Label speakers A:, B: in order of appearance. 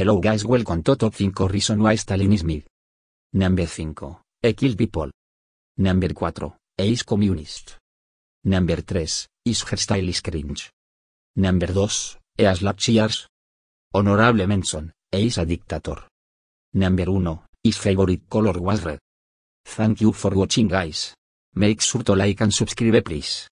A: Hello guys welcome to top 5 reason why Smith. Number 5. E kill people. Number 4. E communist. Number 3. Is hairstyle is cringe. Number 2. E has cheers. Honorable Manson, E is a dictator. Number 1. His favorite color was red. Thank you for watching guys. Make sure to like and subscribe please.